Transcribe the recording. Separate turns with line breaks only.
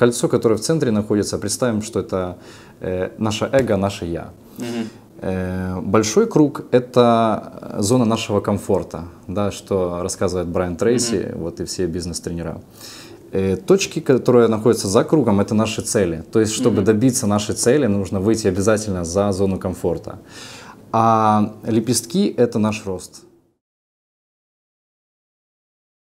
кольцо, которое в центре находится, представим, что это э, наше эго, наше я. Угу. Э, большой круг – это зона нашего комфорта, да, что рассказывает Брайан Трейси, угу. вот и все бизнес-тренера. Э, точки, которые находятся за кругом, это наши цели. То есть, чтобы угу. добиться нашей цели, нужно выйти обязательно за зону комфорта. А лепестки – это наш рост.